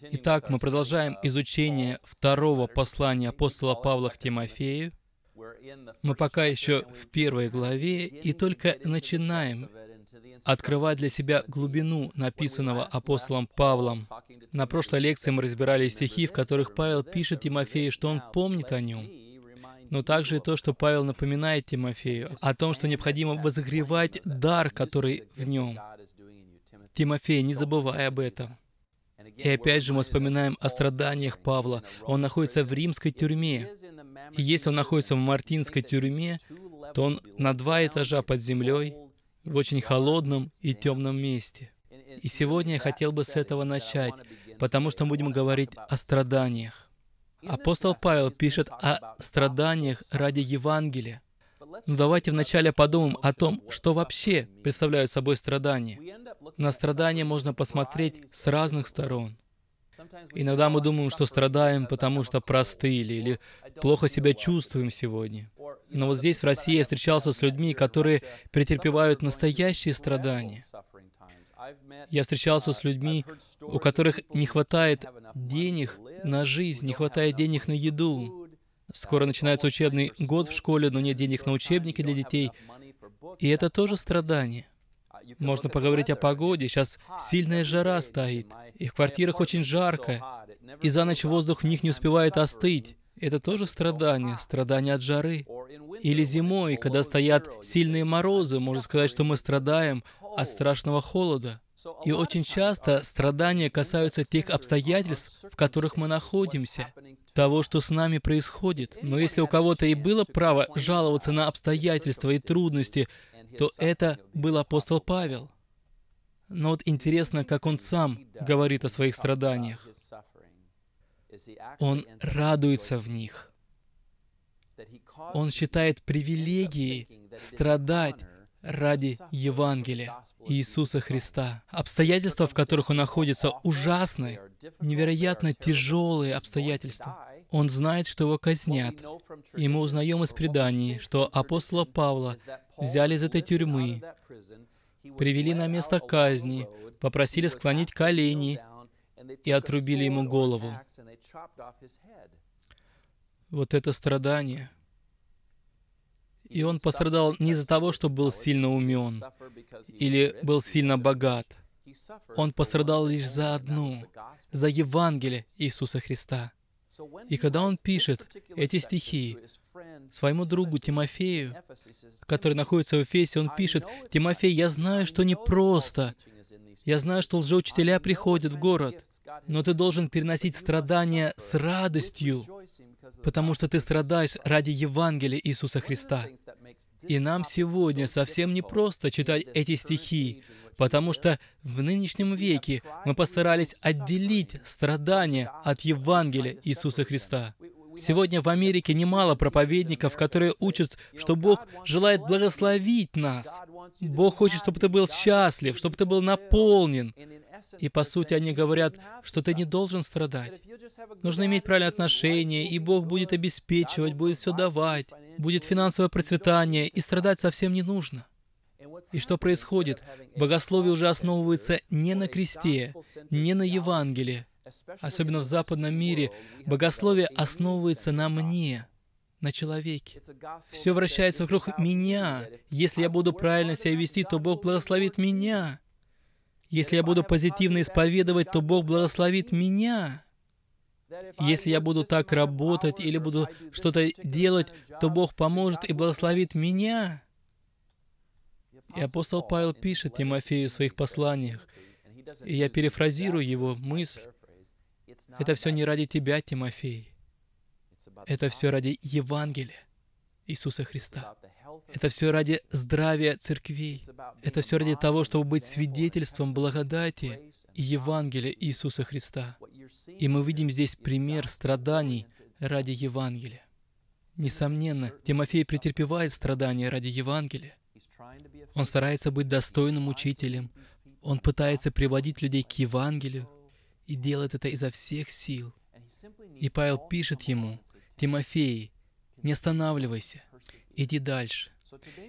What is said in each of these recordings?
Итак, мы продолжаем uh, изучение второго послания апостола Павла к Тимофею. Мы пока еще в первой главе и только начинаем открывать для себя глубину написанного апостолом Павлом. На прошлой лекции мы разбирали стихи, в которых Павел пишет Тимофею, что он помнит о нем, но также и то, что Павел напоминает Тимофею о том, что необходимо возогревать дар, который в нем. Тимофей, не забывай об этом. И опять же мы вспоминаем о страданиях Павла. Он находится в римской тюрьме. И если он находится в мартинской тюрьме, то он на два этажа под землей, в очень холодном и темном месте. И сегодня я хотел бы с этого начать, потому что мы будем говорить о страданиях. Апостол Павел пишет о страданиях ради Евангелия. Но ну, давайте вначале подумаем о том, что вообще представляют собой страдания. На страдания можно посмотреть с разных сторон. Иногда мы думаем, что страдаем, потому что простыли или плохо себя чувствуем сегодня. Но вот здесь, в России, я встречался с людьми, которые претерпевают настоящие страдания. Я встречался с людьми, у которых не хватает денег на жизнь, не хватает денег на еду. Скоро начинается учебный год в школе, но нет денег на учебники для детей. И это тоже страдание. Можно поговорить о погоде. Сейчас сильная жара стоит. И в квартирах очень жарко. И за ночь воздух в них не успевает остыть. Это тоже страдание, страдание от жары. Или зимой, когда стоят сильные морозы, можно сказать, что мы страдаем от страшного холода. И очень часто страдания касаются тех обстоятельств, в которых мы находимся, того, что с нами происходит. Но если у кого-то и было право жаловаться на обстоятельства и трудности, то это был апостол Павел. Но вот интересно, как он сам говорит о своих страданиях. Он радуется в них. Он считает привилегией страдать, ради Евангелия Иисуса Христа. Обстоятельства, в которых он находится, ужасны, невероятно тяжелые обстоятельства. Он знает, что его казнят. И мы узнаем из преданий, что апостола Павла взяли из этой тюрьмы, привели на место казни, попросили склонить колени и отрубили ему голову. Вот это страдание — и он пострадал не из-за того, что был сильно умен или был сильно богат. Он пострадал лишь за одну, за Евангелие Иисуса Христа. И когда он пишет эти стихи своему другу Тимофею, который находится в Эфесе, он пишет, «Тимофей, я знаю, что непросто. Я знаю, что лжеучителя приходят в город, но ты должен переносить страдания с радостью, потому что ты страдаешь ради Евангелия Иисуса Христа. И нам сегодня совсем не просто читать эти стихи, потому что в нынешнем веке мы постарались отделить страдания от Евангелия Иисуса Христа. Сегодня в Америке немало проповедников, которые учат, что Бог желает благословить нас. Бог хочет, чтобы ты был счастлив, чтобы ты был наполнен. И по сути они говорят, что ты не должен страдать. Нужно иметь правильные отношения, и Бог будет обеспечивать, будет все давать, будет финансовое процветание, и страдать совсем не нужно. И что происходит? Богословие уже основывается не на кресте, не на Евангелии, особенно в западном мире, богословие основывается на мне, на человеке. Все вращается вокруг меня. Если я буду правильно себя вести, то Бог благословит меня. Если я буду позитивно исповедовать, то Бог благословит меня. Если я буду так работать или буду что-то делать, то Бог поможет и благословит меня. И апостол Павел пишет Тимофею в своих посланиях, и я перефразирую его мысль, это все не ради тебя, Тимофей. Это все ради Евангелия Иисуса Христа. Это все ради здравия церквей. Это все ради того, чтобы быть свидетельством благодати и Евангелия Иисуса Христа. И мы видим здесь пример страданий ради Евангелия. Несомненно, Тимофей претерпевает страдания ради Евангелия. Он старается быть достойным учителем. Он пытается приводить людей к Евангелию и делает это изо всех сил. И Павел пишет ему, «Тимофей, не останавливайся, иди дальше».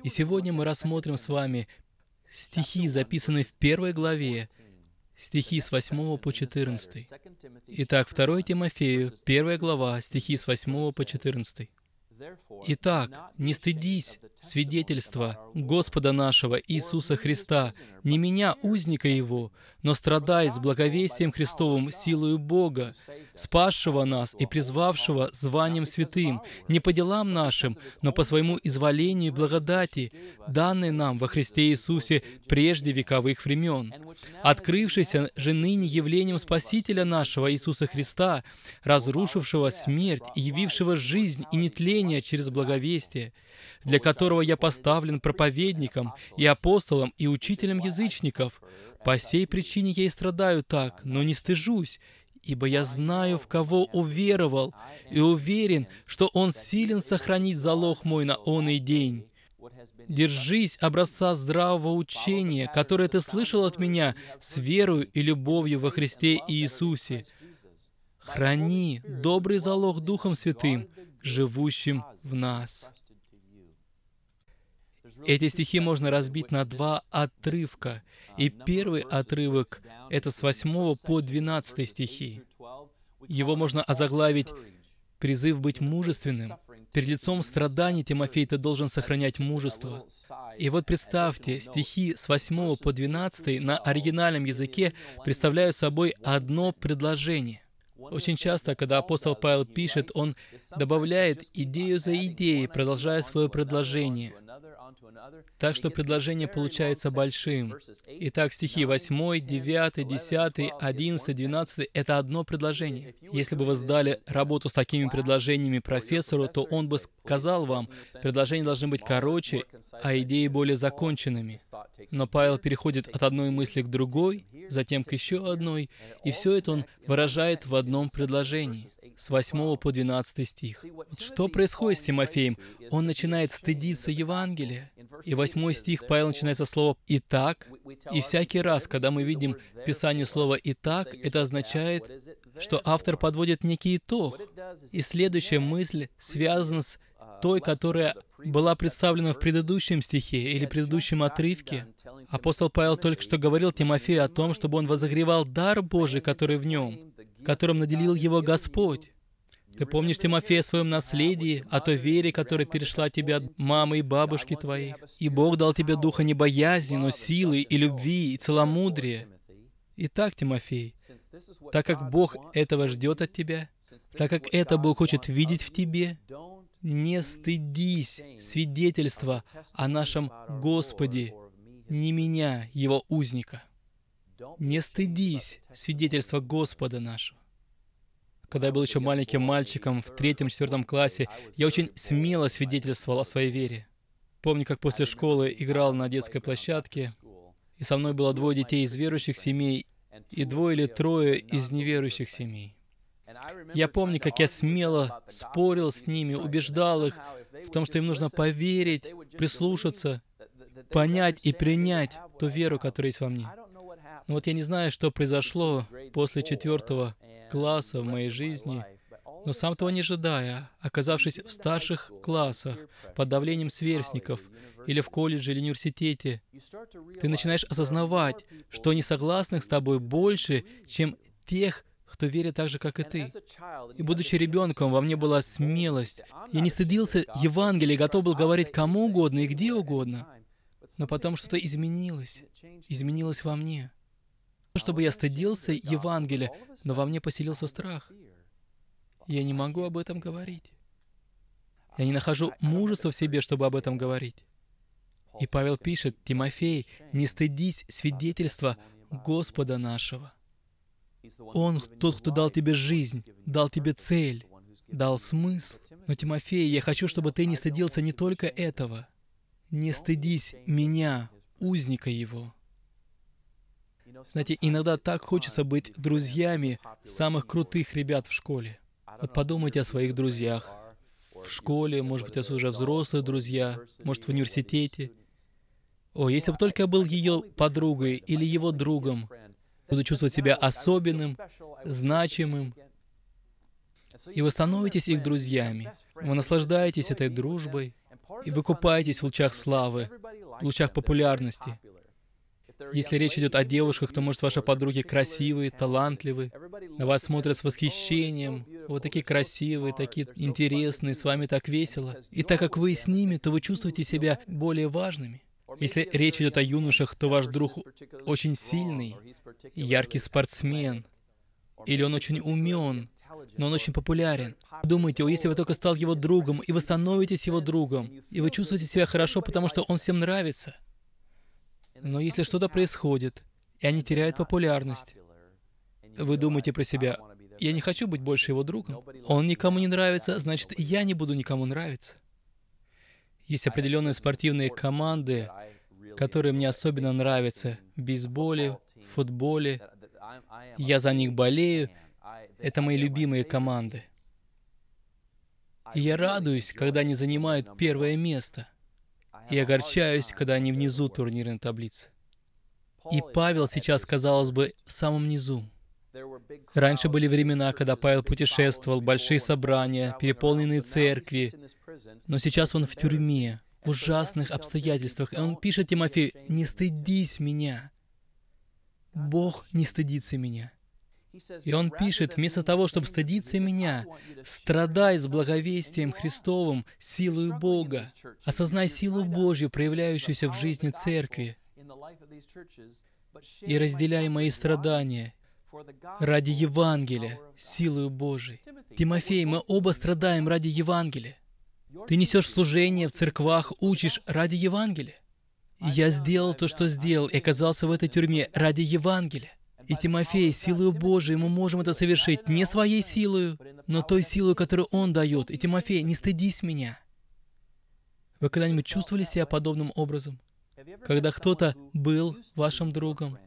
И сегодня мы рассмотрим с вами стихи, записанные в первой главе, стихи с 8 по 14. Итак, 2 Тимофею, 1 глава, стихи с 8 по 14. Итак, не стыдись свидетельства Господа нашего Иисуса Христа, не меня, узника Его, но страдай с благовестием Христовым силою Бога, спасшего нас и призвавшего званием святым, не по делам нашим, но по своему изволению и благодати, данной нам во Христе Иисусе прежде вековых времен, открывшийся же ныне явлением Спасителя нашего Иисуса Христа, разрушившего смерть и явившего жизнь и нетление спасения через благовестие, для которого я поставлен проповедником и апостолом и учителем язычников. По сей причине я и страдаю так, но не стыжусь, ибо я знаю, в кого уверовал, и уверен, что Он силен сохранить залог мой на он и день. Держись образца здравого учения, которое ты слышал от меня, с верою и любовью во Христе Иисусе. Храни добрый залог Духом Святым, живущим в нас. Эти стихи можно разбить на два отрывка. Uh, И первый отрывок — это с 8 по 12 стихи. Его можно озаглавить «Призыв быть мужественным». Перед лицом страданий, Тимофей, ты должен сохранять мужество. И вот представьте, стихи с 8 по 12 на оригинальном языке представляют собой одно предложение. Очень часто, когда апостол Павел пишет, он добавляет идею за идеей, продолжая свое предложение. Так что предложение получается большим. Итак, стихи 8, 9, 10, 11, 12 — это одно предложение. Если бы вы сдали uh, работу с такими предложениями профессору, то он бы сказал вам, предложения должны быть короче, а идеи более законченными. Но Павел переходит от одной мысли к другой, затем к еще одной, и все это он выражает в одном предложении, с 8 по 12 стих. Вот что происходит с Тимофеем? Он начинает стыдиться Евангелия, Евангелия. И восьмой стих Павел начинает со слова «итак». И всякий раз, когда мы видим в Писании слово «итак», это означает, что автор подводит некий итог. И следующая мысль связана с той, которая была представлена в предыдущем стихе или предыдущем отрывке. Апостол Павел только что говорил Тимофею о том, чтобы он возогревал дар Божий, который в нем, которым наделил его Господь. Ты помнишь, Тимофей, о своем наследии, о той вере, которая перешла тебе от мамы и бабушки твоих. И Бог дал тебе духа не боязни, но силы и любви, и целомудрия. Итак, Тимофей, так как Бог этого ждет от тебя, так как это Бог хочет видеть в тебе, не стыдись свидетельства о нашем Господе, не меня, его узника. Не стыдись свидетельства Господа нашего. Когда я был еще маленьким мальчиком в третьем-четвертом классе, я очень смело свидетельствовал о своей вере. Помню, как после школы играл на детской площадке, и со мной было двое детей из верующих семей и двое или трое из неверующих семей. Я помню, как я смело спорил с ними, убеждал их в том, что им нужно поверить, прислушаться, понять и принять ту веру, которая есть во мне. Но вот я не знаю, что произошло после четвертого класса в моей жизни, но сам того не ожидая, оказавшись в старших классах, под давлением сверстников, или в колледже, или университете, ты начинаешь осознавать, что несогласных с тобой больше, чем тех, кто верит так же, как и ты. И будучи ребенком, во мне была смелость. Я не стыдился Евангелия, готов был говорить кому угодно и где угодно. Но потом что-то изменилось. Изменилось во мне чтобы я стыдился Евангелия, но во мне поселился страх. Я не могу об этом говорить. Я не нахожу мужества в себе, чтобы об этом говорить. И Павел пишет, «Тимофей, не стыдись свидетельства Господа нашего». Он тот, кто дал тебе жизнь, дал тебе цель, дал смысл. Но, Тимофей, я хочу, чтобы ты не стыдился не только этого. Не стыдись меня, узника его. Знаете, иногда так хочется быть друзьями самых крутых ребят в школе. Вот подумайте о своих друзьях в школе, может быть, у вас уже взрослые друзья, может, в университете. О, если бы только я был ее подругой или его другом, буду чувствовать себя особенным, значимым. И вы становитесь их друзьями. Вы наслаждаетесь этой дружбой, и вы купаетесь в лучах славы, в лучах популярности. Если речь идет о девушках, то, может, ваши подруги красивые, талантливые, на вас смотрят с восхищением. Вот такие красивые, такие интересные, с вами так весело. И так как вы с ними, то вы чувствуете себя более важными. Если речь идет о юношах, то ваш друг очень сильный, яркий спортсмен, или он очень умен, но он очень популярен. Думайте, о, если вы только стал его другом, и вы становитесь его другом, и вы чувствуете себя хорошо, потому что он всем нравится. Но если что-то происходит, и они теряют популярность, вы думаете про себя, я не хочу быть больше его другом. Он никому не нравится, значит, я не буду никому нравиться. Есть определенные спортивные команды, которые мне особенно нравятся. В бейсболе, в футболе. Я за них болею. Это мои любимые команды. И я радуюсь, когда они занимают первое место и огорчаюсь, когда они внизу турнирной таблицы. И Павел сейчас, казалось бы, в самом низу. Раньше были времена, когда Павел путешествовал, большие собрания, переполненные церкви, но сейчас он в тюрьме, в ужасных обстоятельствах. И он пишет Тимофею, «Не стыдись меня. Бог не стыдится меня». И он пишет, вместо того, чтобы стыдиться меня, страдай с благовестием Христовым, силой Бога. Осознай силу Божью, проявляющуюся в жизни церкви, и разделяй мои страдания ради Евангелия, силою Божией. Тимофей, мы оба страдаем ради Евангелия. Ты несешь служение в церквах, учишь ради Евангелия. И я сделал то, что сделал, и оказался в этой тюрьме ради Евангелия. И Тимофей, силою Божией мы можем это совершить не своей силою, но той силой, которую Он дает. И Тимофей, не стыдись меня. Вы когда-нибудь чувствовали себя подобным образом? Когда кто-то был вашим другом,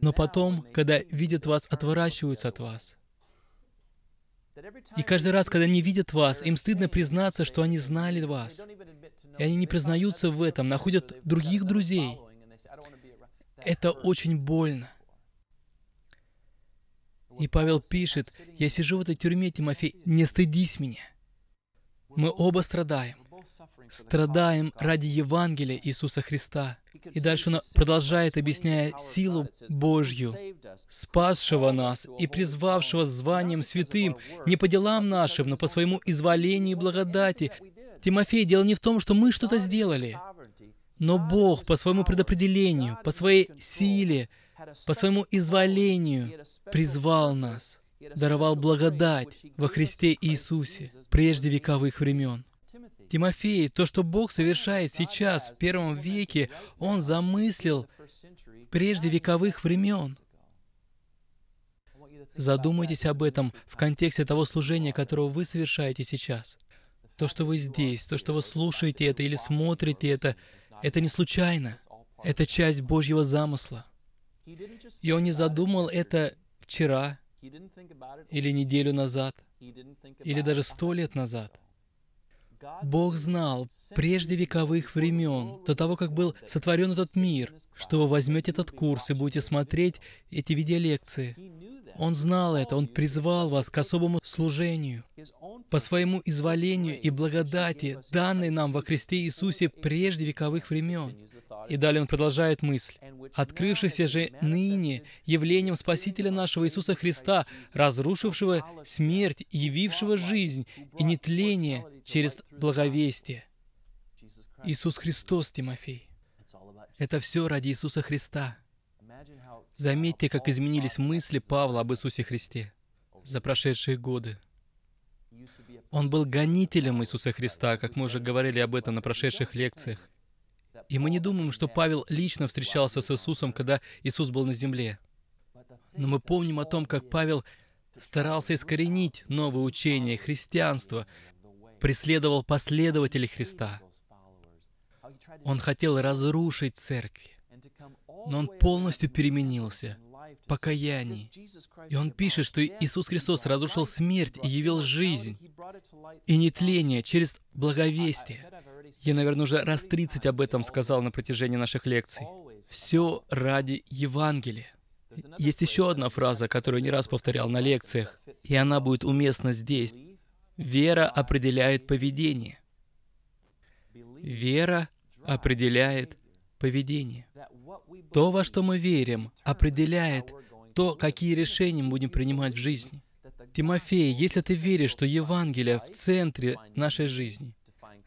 но потом, когда видят вас, отворачиваются от вас. И каждый раз, когда они видят вас, им стыдно признаться, что они знали вас. И они не признаются в этом, находят других друзей. Это очень больно. И Павел пишет, «Я сижу в этой тюрьме, Тимофей, не стыдись меня». Мы оба страдаем. Страдаем ради Евангелия Иисуса Христа. И дальше он продолжает, объясняя силу Божью, спасшего нас и призвавшего званием святым, не по делам нашим, но по своему изволению и благодати. Тимофей, дело не в том, что мы что-то сделали. Но Бог по своему предопределению, по своей силе, по своему изволению призвал нас, даровал благодать во Христе Иисусе прежде вековых времен. Тимофей, то, что Бог совершает сейчас, в первом веке, Он замыслил прежде вековых времен. Задумайтесь об этом в контексте того служения, которого вы совершаете сейчас. То, что вы здесь, то, что вы слушаете это или смотрите это, это не случайно. Это часть Божьего замысла. И Он не задумал это вчера, или неделю назад, или даже сто лет назад. Бог знал прежде вековых времен, до того, как был сотворен этот мир, что вы возьмете этот курс и будете смотреть эти видеолекции. Он знал это, Он призвал вас к особому служению. По своему изволению и благодати, данной нам во Христе Иисусе прежде вековых времен. И далее он продолжает мысль. «Открывшийся же ныне явлением Спасителя нашего Иисуса Христа, разрушившего смерть, явившего жизнь и нетление через благовестие». Иисус Христос, Тимофей. Это все ради Иисуса Христа. Заметьте, как изменились мысли Павла об Иисусе Христе за прошедшие годы. Он был гонителем Иисуса Христа, как мы уже говорили об этом на прошедших лекциях. И мы не думаем, что Павел лично встречался с Иисусом, когда Иисус был на земле. Но мы помним о том, как Павел старался искоренить новое учение, христианство, преследовал последователей Христа. Он хотел разрушить церкви но он полностью переменился покаянии. И он пишет, что Иисус Христос разрушил смерть и явил жизнь и нетление а через благовестие. Я, наверное, уже раз 30 об этом сказал на протяжении наших лекций. Все ради Евангелия. Есть еще одна фраза, которую не раз повторял на лекциях, и она будет уместна здесь. Вера определяет поведение. Вера определяет поведение. То, во что мы верим, определяет то, какие решения мы будем принимать в жизни. Тимофей, если ты веришь, что Евангелие в центре нашей жизни,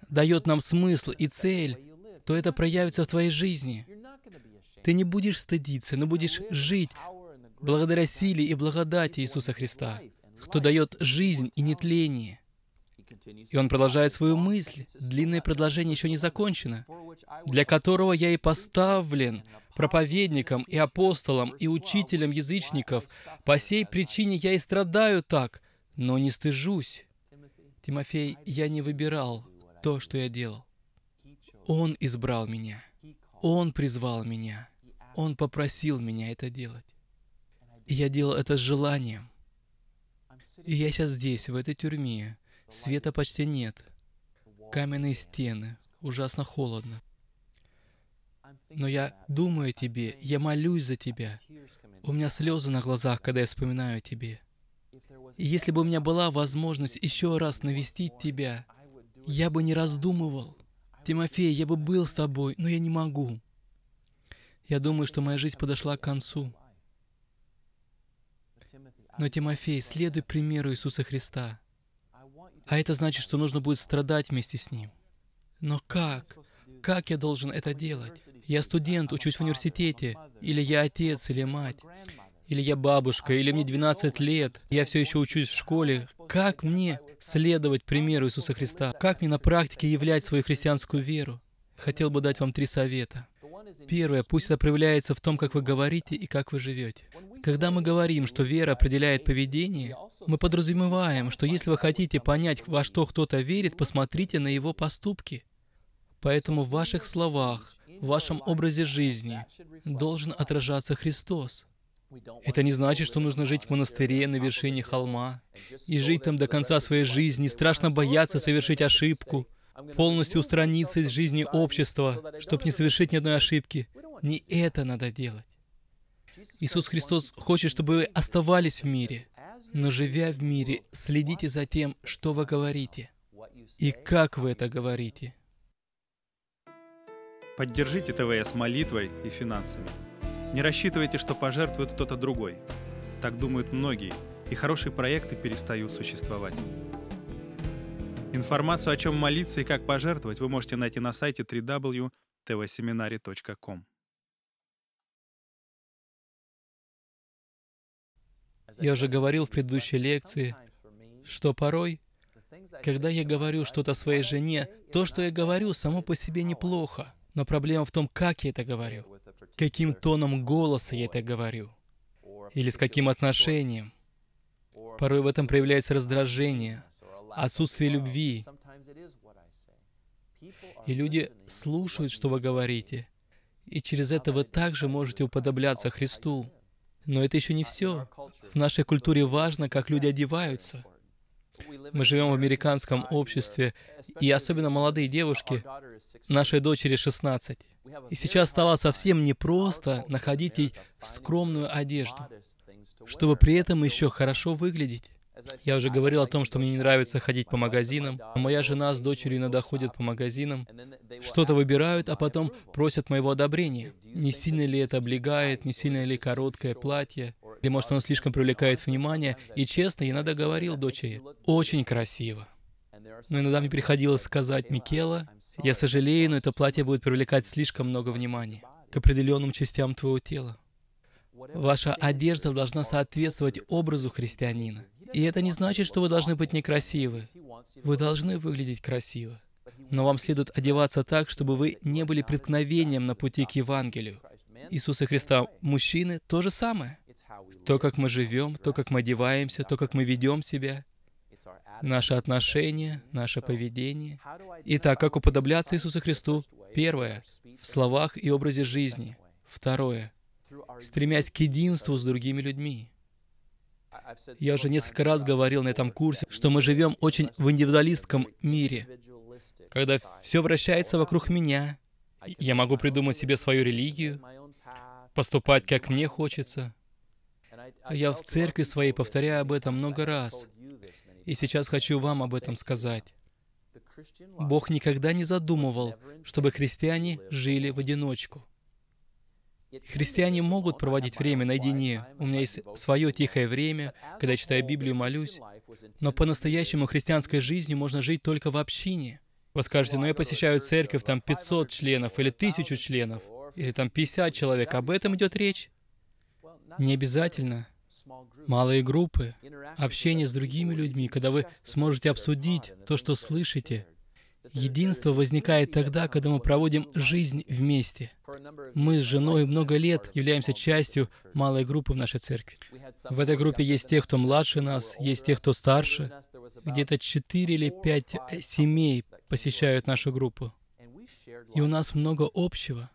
дает нам смысл и цель, то это проявится в твоей жизни. Ты не будешь стыдиться, но будешь жить благодаря силе и благодати Иисуса Христа, кто дает жизнь и нетление. И он продолжает свою мысль. Длинное предложение еще не закончено, для которого я и поставлен проповедником и апостолом и учителем язычников. По сей причине я и страдаю так, но не стыжусь. Тимофей, я не выбирал то, что я делал. Он избрал меня. Он призвал меня. Он попросил меня это делать. И я делал это с желанием. И я сейчас здесь, в этой тюрьме, Света почти нет. Каменные стены. Ужасно холодно. Но я думаю о тебе, я молюсь за тебя. У меня слезы на глазах, когда я вспоминаю о тебе. И если бы у меня была возможность еще раз навестить тебя, я бы не раздумывал. Тимофей, я бы был с тобой, но я не могу. Я думаю, что моя жизнь подошла к концу. Но, Тимофей, следуй примеру Иисуса Христа. А это значит, что нужно будет страдать вместе с ним. Но как? Как я должен это делать? Я студент, учусь в университете. Или я отец, или мать. Или я бабушка, или мне 12 лет. Я все еще учусь в школе. Как мне следовать примеру Иисуса Христа? Как мне на практике являть свою христианскую веру? Хотел бы дать вам три совета. Первое, пусть это проявляется в том, как вы говорите и как вы живете. Когда мы говорим, что вера определяет поведение, мы подразумеваем, что если вы хотите понять, во что кто-то верит, посмотрите на его поступки. Поэтому в ваших словах, в вашем образе жизни должен отражаться Христос. Это не значит, что нужно жить в монастыре на вершине холма и жить там до конца своей жизни, страшно бояться совершить ошибку, полностью устраниться из жизни общества, чтобы не совершить ни одной ошибки. Не это надо делать. Иисус Христос хочет, чтобы вы оставались в мире, но живя в мире, следите за тем, что вы говорите и как вы это говорите. Поддержите ТВС молитвой и финансами. Не рассчитывайте, что пожертвует кто-то другой. Так думают многие, и хорошие проекты перестают существовать. Информацию, о чем молиться и как пожертвовать, вы можете найти на сайте www.tvseminary.com. Я уже говорил в предыдущей лекции, что порой, когда я говорю что-то своей жене, то, что я говорю, само по себе неплохо. Но проблема в том, как я это говорю, каким тоном голоса я это говорю, или с каким отношением. Порой в этом проявляется раздражение — отсутствие um, любви. И люди слушают, что вы говорите. И через это вы также можете уподобляться Христу. Но это еще не все. В нашей культуре важно, как люди одеваются. Мы живем в американском обществе, и особенно молодые девушки. Нашей дочери 16. И сейчас стало совсем непросто находить ей скромную одежду, чтобы при этом еще хорошо выглядеть. Я уже говорил о том, что мне не нравится ходить по магазинам. А моя жена с дочерью иногда ходят по магазинам, что-то выбирают, а потом просят моего одобрения. Не сильно ли это облегает, не сильно ли короткое платье, или может оно слишком привлекает внимание. И честно, я иногда говорил дочери, очень красиво. Но иногда мне приходилось сказать Микела, я сожалею, но это платье будет привлекать слишком много внимания к определенным частям твоего тела. Ваша одежда должна соответствовать образу христианина. И это не значит, что вы должны быть некрасивы. Вы должны выглядеть красиво. Но вам следует одеваться так, чтобы вы не были преткновением на пути к Евангелию. Иисуса Христа мужчины — то же самое. То, как мы живем, то, как мы одеваемся, то, как мы ведем себя, наши отношения, наше поведение. Итак, как уподобляться Иисусу Христу? Первое — в словах и образе жизни. Второе — стремясь к единству с другими людьми. Я уже несколько раз говорил на этом курсе, что мы живем очень в индивидуалистском мире, когда все вращается вокруг меня. Я могу придумать себе свою религию, поступать, как мне хочется. Я в церкви своей повторяю об этом много раз. И сейчас хочу вам об этом сказать. Бог никогда не задумывал, чтобы христиане жили в одиночку. Христиане могут проводить время наедине. У меня есть свое тихое время, когда я читаю Библию, молюсь. Но по-настоящему христианской жизнью можно жить только в общине. Вы скажете, ну я посещаю церковь, там 500 членов или 1000 членов, или там 50 человек. Об этом идет речь? Не обязательно. Малые группы, общение с другими людьми, когда вы сможете обсудить то, что слышите, Единство возникает тогда, когда мы проводим жизнь вместе. Мы с женой много лет являемся частью малой группы в нашей церкви. В этой группе есть те, кто младше нас, есть те, кто старше. Где-то четыре или пять семей посещают нашу группу. И у нас много общего.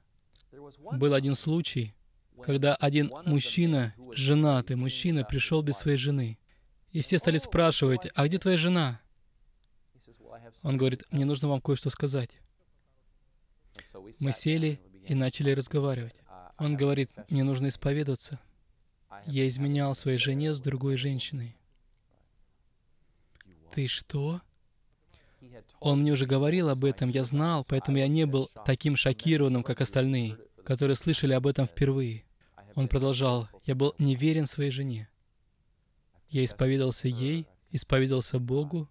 Был один случай, когда один мужчина, женатый мужчина, пришел без своей жены. И все стали спрашивать, а где твоя жена? Он говорит, мне нужно вам кое-что сказать. Мы сели и начали разговаривать. Он говорит, мне нужно исповедоваться. Я изменял своей жене с другой женщиной. Ты что? Он мне уже говорил об этом, я знал, поэтому я не был таким шокированным, как остальные, которые слышали об этом впервые. Он продолжал, я был неверен своей жене. Я исповедался ей, исповедался Богу,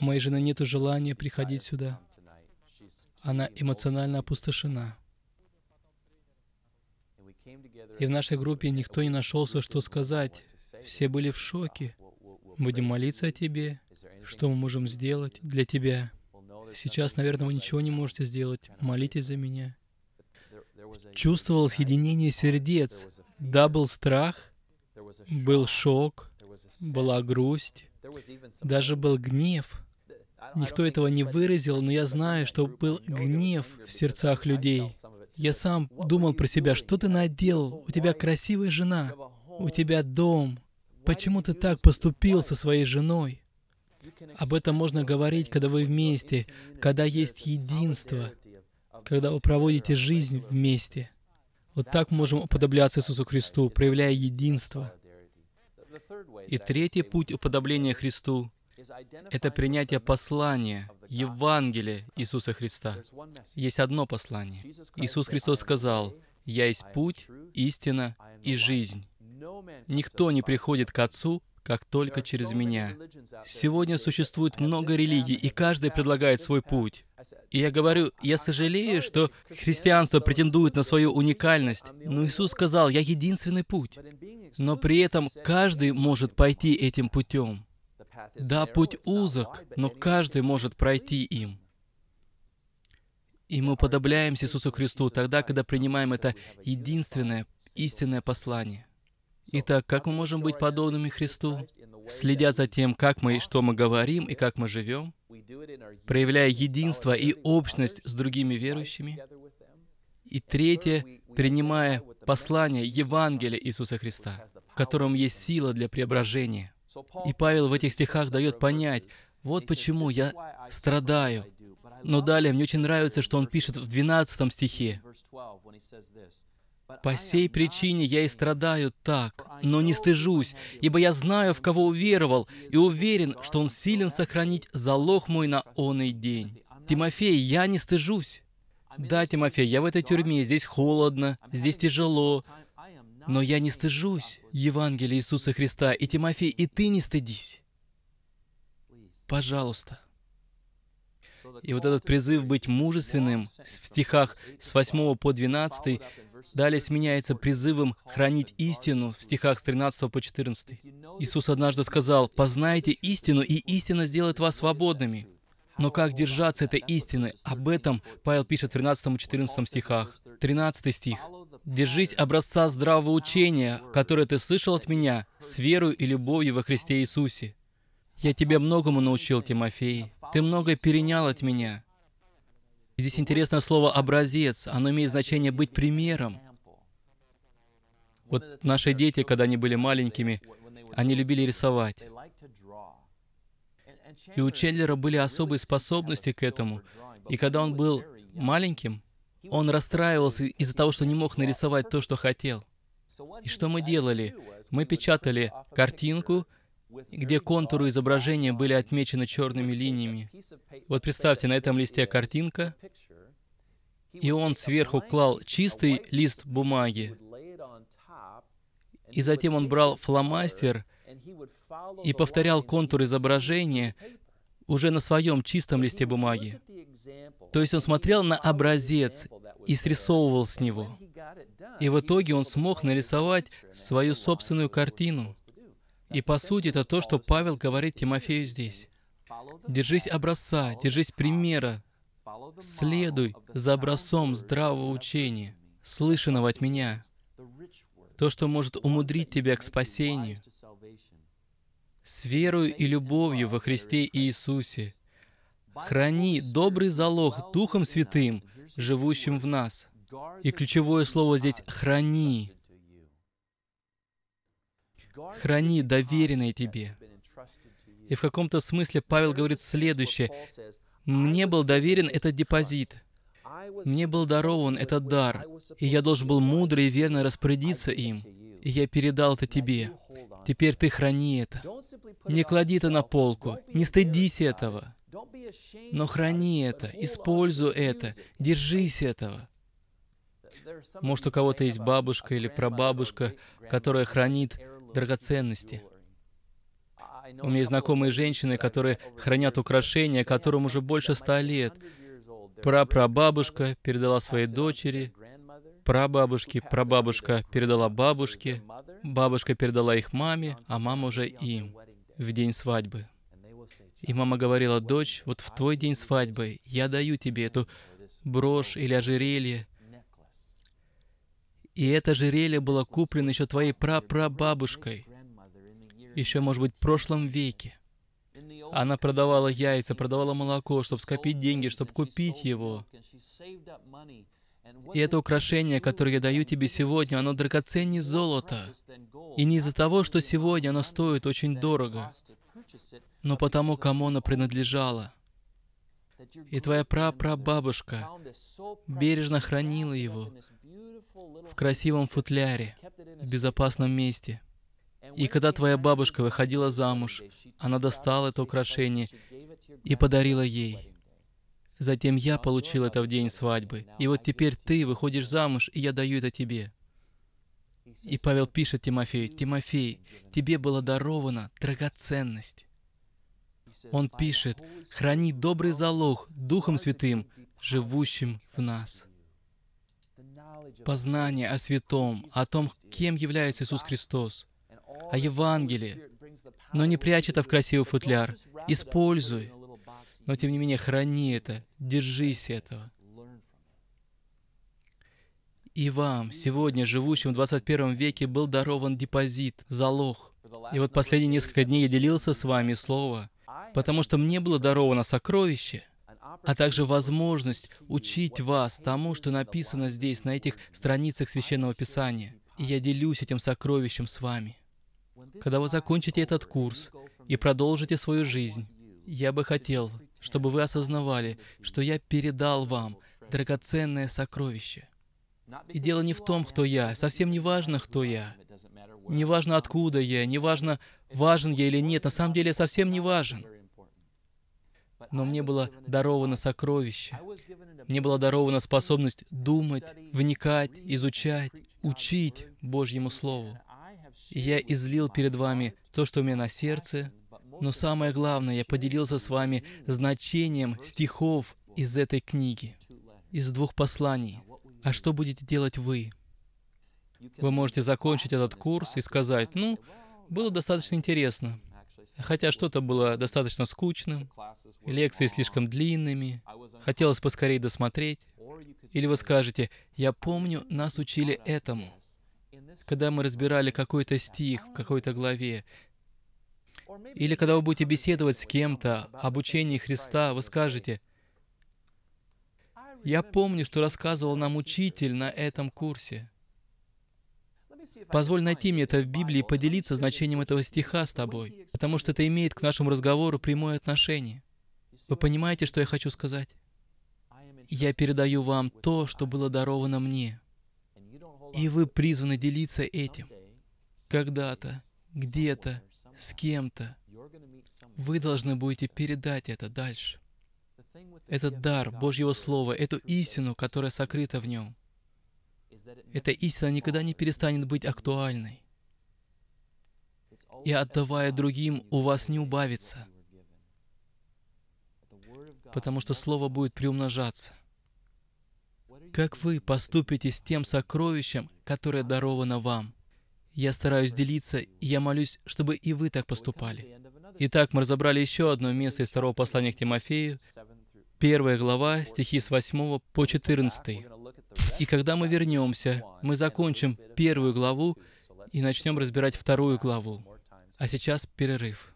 у моей жены нет желания приходить сюда. Она эмоционально опустошена. И в нашей группе никто не нашелся, что сказать. Все были в шоке. Будем молиться о тебе. Что мы можем сделать для тебя? Сейчас, наверное, вы ничего не можете сделать. Молитесь за меня. Чувствовалось единение сердец. Да, был страх, был шок, была грусть, даже был гнев. Никто этого не выразил, но я знаю, что был гнев в сердцах людей. Я сам думал про себя, что ты наделал? У тебя красивая жена, у тебя дом. Почему ты так поступил со своей женой? Об этом можно говорить, когда вы вместе, когда есть единство, когда вы проводите жизнь вместе. Вот так можем уподобляться Иисусу Христу, проявляя единство. И третий путь уподобления Христу — это принятие послания, Евангелия Иисуса Христа. Есть одно послание. Иисус Христос сказал, «Я есть путь, истина и жизнь». Никто не приходит к Отцу, как только через меня. Сегодня существует много религий, и каждая предлагает свой путь. И я говорю, я сожалею, что христианство претендует на свою уникальность, но Иисус сказал, я единственный путь. Но при этом каждый может пойти этим путем. Да, путь узок, но каждый может пройти им. И мы подобляемся Иисусу Христу тогда, когда принимаем это единственное истинное послание. Итак, как мы можем быть подобными Христу, следя за тем, как мы и что мы говорим и как мы живем, проявляя единство и общность с другими верующими, и третье, принимая послание Евангелия Иисуса Христа, в котором есть сила для преображения. И Павел в этих стихах дает понять, вот почему я страдаю. Но далее мне очень нравится, что он пишет в 12 стихе. По сей причине я и страдаю так, но не стыжусь, ибо я знаю, в кого уверовал, и уверен, что он силен сохранить залог мой на оный день. Тимофей, я не стыжусь. Да, Тимофей, я в этой тюрьме, здесь холодно, здесь тяжело, но я не стыжусь Евангелия Иисуса Христа. И, Тимофей, и ты не стыдись. Пожалуйста. И вот этот призыв быть мужественным в стихах с 8 по 12 далее сменяется призывом хранить истину в стихах с 13 по 14. Иисус однажды сказал, «Познайте истину, и истина сделает вас свободными». Но как держаться этой истины? Об этом Павел пишет в 13 и 14 стихах. 13 стих. «Держись образца здравого учения, которое ты слышал от меня, с верою и любовью во Христе Иисусе. Я тебя многому научил, Тимофей. Ты многое перенял от меня. Здесь интересное слово «образец». Оно имеет значение «быть примером». Вот наши дети, когда они были маленькими, они любили рисовать. И у Чендлера были особые способности к этому. И когда он был маленьким, он расстраивался из-за того, что не мог нарисовать то, что хотел. И что мы делали? Мы печатали картинку, где контуры изображения были отмечены черными линиями. Вот представьте, на этом листе картинка, и он сверху клал чистый лист бумаги, и затем он брал фломастер и повторял контур изображения уже на своем чистом листе бумаги. То есть он смотрел на образец и срисовывал с него. И в итоге он смог нарисовать свою собственную картину. И по сути, это то, что Павел говорит Тимофею здесь. Держись образца, держись примера, следуй за образцом здравого учения, слышанного от меня, то, что может умудрить тебя к спасению, с верою и любовью во Христе Иисусе. Храни добрый залог Духом Святым, живущим в нас. И ключевое слово здесь «храни», Храни доверенное тебе. И в каком-то смысле Павел говорит следующее. «Мне был доверен этот депозит. Мне был дарован этот дар, и я должен был мудро и верно распорядиться им. И я передал это тебе. Теперь ты храни это. Не клади это на полку. Не стыдись этого. Но храни это, используй это, держись этого. Может, у кого-то есть бабушка или прабабушка, которая хранит драгоценности. У меня есть знакомые женщины, которые хранят украшения, которым уже больше ста лет. Прапрабабушка передала своей дочери, прабабушки, прабабушка передала бабушке, бабушка передала их маме, а мама уже им в день свадьбы. И мама говорила, дочь, вот в твой день свадьбы я даю тебе эту брошь или ожерелье, и это жерелье было куплено еще твоей прапрабабушкой, еще, может быть, в прошлом веке. Она продавала яйца, продавала молоко, чтобы скопить деньги, чтобы купить его. И это украшение, которое я даю тебе сегодня, оно драгоценнее золота. И не из-за того, что сегодня оно стоит очень дорого, но потому, кому оно принадлежало. И твоя прапрабабушка бережно хранила его, в красивом футляре, в безопасном месте. И когда твоя бабушка выходила замуж, она достала это украшение и подарила ей. Затем я получил это в день свадьбы. И вот теперь ты выходишь замуж, и я даю это тебе. И Павел пишет Тимофею, «Тимофей, тебе была дарована драгоценность». Он пишет, «Храни добрый залог Духом Святым, живущим в нас» познание о святом, о том, кем является Иисус Христос, о Евангелии, но не прячь это в красивый футляр. Используй, но тем не менее храни это, держись этого. И вам, сегодня живущим в 21 веке, был дарован депозит, залог. И вот последние несколько дней я делился с вами слово, потому что мне было даровано сокровище, а также возможность учить вас тому, что написано здесь, на этих страницах Священного Писания. И я делюсь этим сокровищем с вами. Когда вы закончите этот курс и продолжите свою жизнь, я бы хотел, чтобы вы осознавали, что я передал вам драгоценное сокровище. И дело не в том, кто я, совсем не важно, кто я. Не важно, откуда я, не важно, важен я или нет, на самом деле совсем не важен но мне было даровано сокровище. Мне была дарована способность думать, вникать, изучать, учить Божьему Слову. И я излил перед вами то, что у меня на сердце, но самое главное, я поделился с вами значением стихов из этой книги, из двух посланий. А что будете делать вы? Вы можете закончить этот курс и сказать, ну, было достаточно интересно. Хотя что-то было достаточно скучным, лекции слишком длинными, хотелось поскорее досмотреть. Или вы скажете, я помню, нас учили этому, когда мы разбирали какой-то стих в какой-то главе. Или когда вы будете беседовать с кем-то об учении Христа, вы скажете, я помню, что рассказывал нам учитель на этом курсе. Позволь найти мне это в Библии и поделиться значением этого стиха с тобой, потому что это имеет к нашему разговору прямое отношение. Вы понимаете, что я хочу сказать? Я передаю вам то, что было даровано мне. И вы призваны делиться этим. Когда-то, где-то, с кем-то. Вы должны будете передать это дальше. Этот дар Божьего Слова, эту истину, которая сокрыта в нем. Эта истина никогда не перестанет быть актуальной. И отдавая другим, у вас не убавится, потому что Слово будет приумножаться. Как вы поступите с тем сокровищем, которое даровано вам? Я стараюсь делиться, и я молюсь, чтобы и вы так поступали. Итак, мы разобрали еще одно место из второго послания к Тимофею, первая глава, стихи с 8 по 14. И когда мы вернемся, мы закончим первую главу и начнем разбирать вторую главу. А сейчас перерыв.